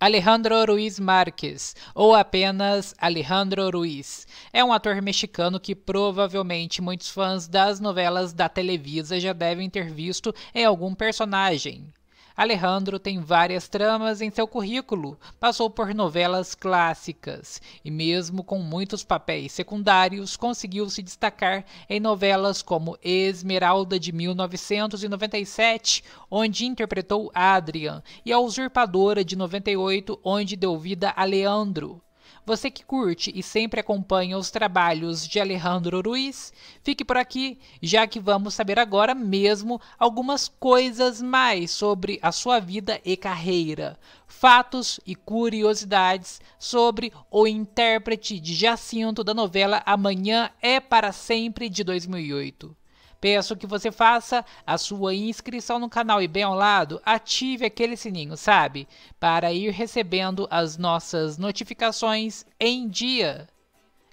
Alejandro Ruiz Marques, ou apenas Alejandro Ruiz, é um ator mexicano que provavelmente muitos fãs das novelas da Televisa já devem ter visto em algum personagem. Alejandro tem várias tramas em seu currículo, passou por novelas clássicas e, mesmo com muitos papéis secundários, conseguiu se destacar em novelas como Esmeralda de 1997, onde interpretou Adrian, e A Usurpadora de 98, onde deu vida a Leandro. Você que curte e sempre acompanha os trabalhos de Alejandro Ruiz, fique por aqui, já que vamos saber agora mesmo algumas coisas mais sobre a sua vida e carreira, fatos e curiosidades sobre o intérprete de Jacinto da novela Amanhã é para sempre de 2008. Peço que você faça a sua inscrição no canal e bem ao lado, ative aquele sininho, sabe? Para ir recebendo as nossas notificações em dia.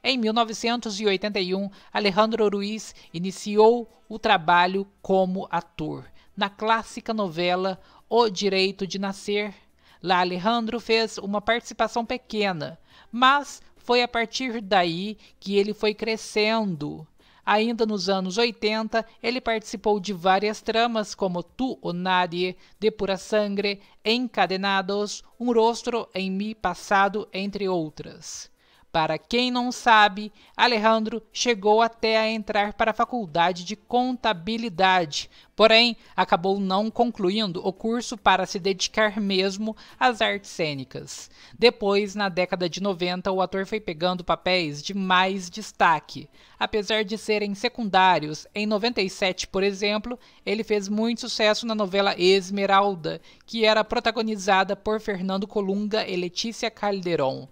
Em 1981, Alejandro Ruiz iniciou o trabalho como ator na clássica novela O Direito de Nascer. Lá Alejandro fez uma participação pequena, mas foi a partir daí que ele foi crescendo Ainda nos anos 80, ele participou de várias tramas como Tu o Nadie, De Pura Sangre, Encadenados, Um Rostro em Mi Passado, entre outras. Para quem não sabe, Alejandro chegou até a entrar para a faculdade de contabilidade, porém acabou não concluindo o curso para se dedicar mesmo às artes cênicas. Depois, na década de 90, o ator foi pegando papéis de mais destaque. Apesar de serem secundários, em 97, por exemplo, ele fez muito sucesso na novela Esmeralda, que era protagonizada por Fernando Colunga e Letícia Calderon.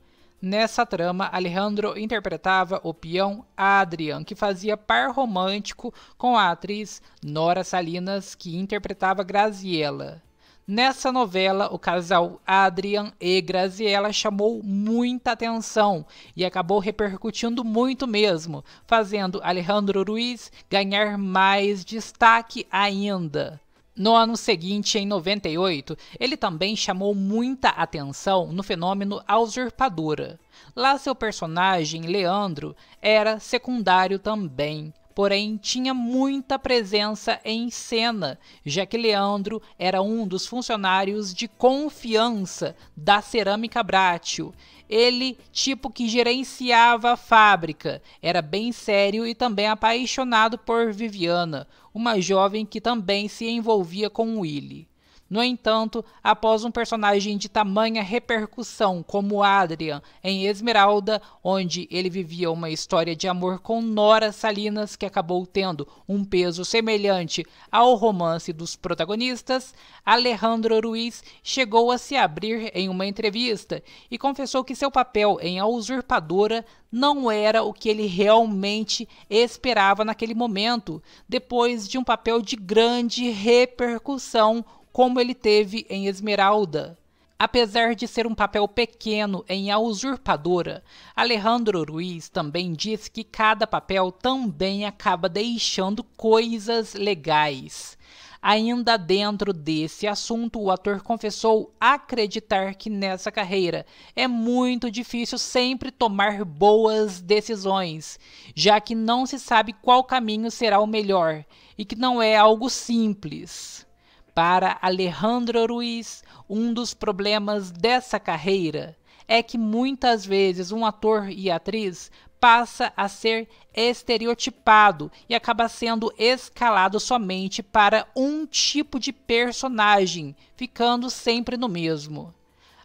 Nessa trama, Alejandro interpretava o peão Adrian, que fazia par romântico com a atriz Nora Salinas, que interpretava Graziella. Nessa novela, o casal Adrian e Graziella chamou muita atenção e acabou repercutindo muito mesmo, fazendo Alejandro Ruiz ganhar mais destaque ainda. No ano seguinte, em 98, ele também chamou muita atenção no fenômeno A Usurpadora. Lá seu personagem, Leandro, era secundário também porém tinha muita presença em cena, já que Leandro era um dos funcionários de confiança da Cerâmica Brátil. Ele, tipo que gerenciava a fábrica, era bem sério e também apaixonado por Viviana, uma jovem que também se envolvia com Willie. No entanto, após um personagem de tamanha repercussão como Adrian em Esmeralda, onde ele vivia uma história de amor com Nora Salinas que acabou tendo um peso semelhante ao romance dos protagonistas, Alejandro Ruiz chegou a se abrir em uma entrevista e confessou que seu papel em A Usurpadora não era o que ele realmente esperava naquele momento, depois de um papel de grande repercussão como ele teve em Esmeralda. Apesar de ser um papel pequeno em A Usurpadora, Alejandro Ruiz também disse que cada papel também acaba deixando coisas legais. Ainda dentro desse assunto, o ator confessou acreditar que nessa carreira é muito difícil sempre tomar boas decisões, já que não se sabe qual caminho será o melhor e que não é algo simples. Para Alejandro Ruiz, um dos problemas dessa carreira é que muitas vezes um ator e atriz passa a ser estereotipado e acaba sendo escalado somente para um tipo de personagem, ficando sempre no mesmo.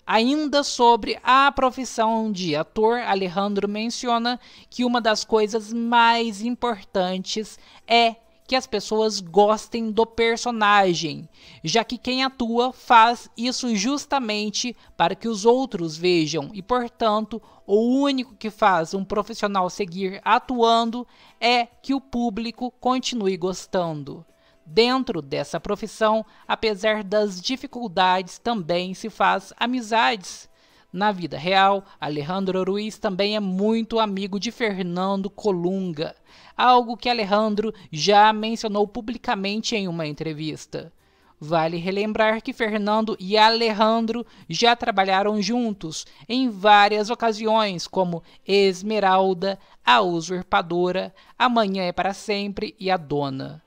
Ainda sobre a profissão de ator, Alejandro menciona que uma das coisas mais importantes é que as pessoas gostem do personagem, já que quem atua faz isso justamente para que os outros vejam e, portanto, o único que faz um profissional seguir atuando é que o público continue gostando. Dentro dessa profissão, apesar das dificuldades, também se faz amizades na vida real, Alejandro Ruiz também é muito amigo de Fernando Colunga, algo que Alejandro já mencionou publicamente em uma entrevista. Vale relembrar que Fernando e Alejandro já trabalharam juntos em várias ocasiões, como Esmeralda, A Usurpadora, Amanhã é para Sempre e A Dona.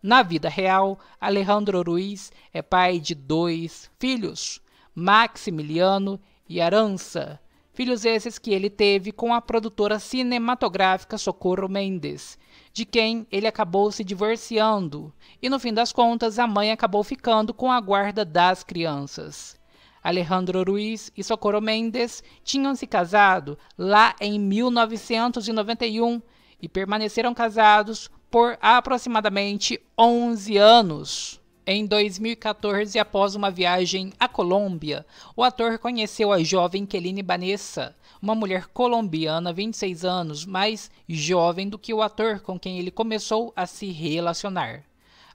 Na vida real, Alejandro Ruiz é pai de dois filhos, Maximiliano e Arança, filhos esses que ele teve com a produtora cinematográfica Socorro Mendes, de quem ele acabou se divorciando, e no fim das contas a mãe acabou ficando com a guarda das crianças. Alejandro Ruiz e Socorro Mendes tinham se casado lá em 1991 e permaneceram casados por aproximadamente 11 anos. Em 2014, após uma viagem à Colômbia, o ator conheceu a jovem Keline Banessa, uma mulher colombiana, 26 anos, mais jovem do que o ator com quem ele começou a se relacionar.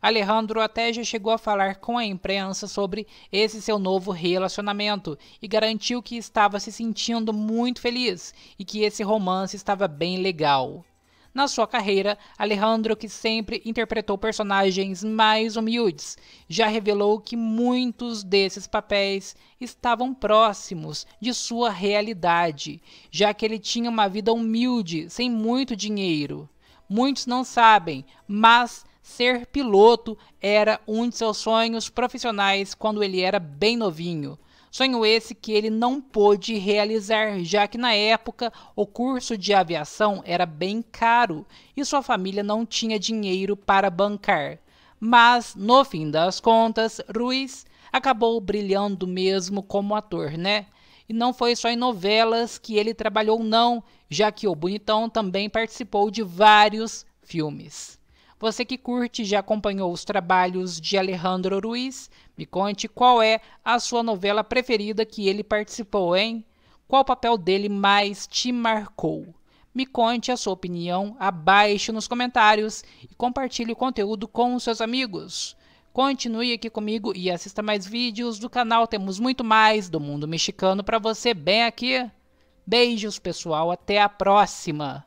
Alejandro até já chegou a falar com a imprensa sobre esse seu novo relacionamento e garantiu que estava se sentindo muito feliz e que esse romance estava bem legal. Na sua carreira, Alejandro, que sempre interpretou personagens mais humildes, já revelou que muitos desses papéis estavam próximos de sua realidade, já que ele tinha uma vida humilde, sem muito dinheiro. Muitos não sabem, mas ser piloto era um de seus sonhos profissionais quando ele era bem novinho. Sonho esse que ele não pôde realizar, já que na época o curso de aviação era bem caro e sua família não tinha dinheiro para bancar. Mas, no fim das contas, Ruiz acabou brilhando mesmo como ator, né? E não foi só em novelas que ele trabalhou, não, já que o Bonitão também participou de vários filmes. Você que curte já acompanhou os trabalhos de Alejandro Ruiz? Me conte qual é a sua novela preferida que ele participou, hein? Qual papel dele mais te marcou? Me conte a sua opinião abaixo nos comentários e compartilhe o conteúdo com seus amigos. Continue aqui comigo e assista mais vídeos do canal. Temos muito mais do mundo mexicano para você bem aqui. Beijos, pessoal. Até a próxima.